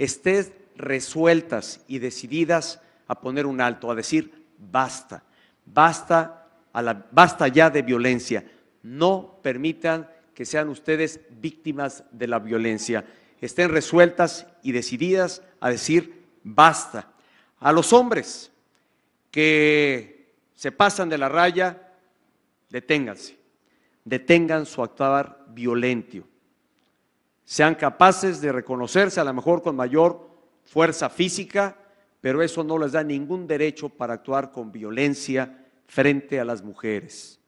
estén resueltas y decididas a poner un alto, a decir, basta, basta, a la, basta ya de violencia. No permitan que sean ustedes víctimas de la violencia. Estén resueltas y decididas a decir, basta. A los hombres que se pasan de la raya, deténganse, detengan su actuar violento, sean capaces de reconocerse a lo mejor con mayor fuerza física, pero eso no les da ningún derecho para actuar con violencia frente a las mujeres.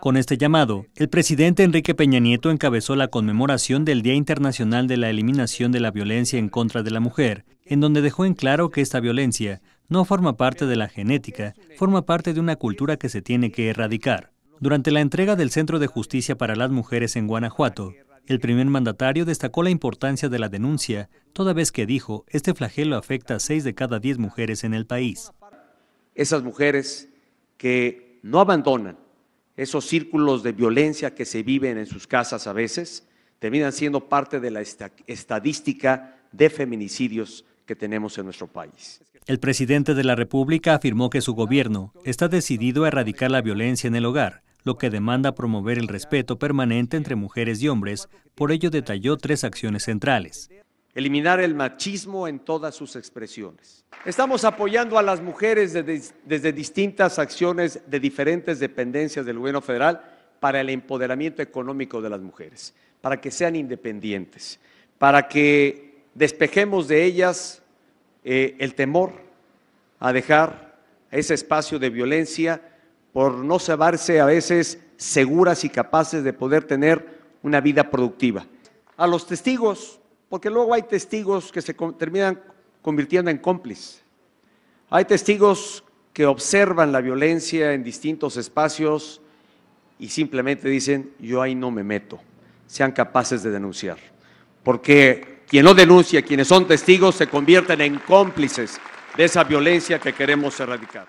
Con este llamado, el presidente Enrique Peña Nieto encabezó la conmemoración del Día Internacional de la Eliminación de la Violencia en contra de la Mujer, en donde dejó en claro que esta violencia no forma parte de la genética, forma parte de una cultura que se tiene que erradicar. Durante la entrega del Centro de Justicia para las Mujeres en Guanajuato, el primer mandatario destacó la importancia de la denuncia, toda vez que dijo, este flagelo afecta a seis de cada diez mujeres en el país. Esas mujeres que no abandonan esos círculos de violencia que se viven en sus casas a veces, terminan siendo parte de la estadística de feminicidios que tenemos en nuestro país. El presidente de la República afirmó que su gobierno está decidido a erradicar la violencia en el hogar lo que demanda promover el respeto permanente entre mujeres y hombres. Por ello detalló tres acciones centrales. Eliminar el machismo en todas sus expresiones. Estamos apoyando a las mujeres desde, distintas acciones de diferentes dependencias del gobierno federal para el empoderamiento económico de las mujeres, para que sean independientes, para que despejemos de ellas eh, el temor a dejar ese espacio de violencia por no llevarse a veces seguras y capaces de poder tener una vida productiva. A los testigos, porque luego hay testigos que se terminan convirtiendo en cómplices. Hay testigos que observan la violencia en distintos espacios y simplemente dicen, yo ahí no me meto. Sean capaces de denunciar. Porque quien no denuncia, quienes son testigos, se convierten en cómplices de esa violencia que queremos erradicar.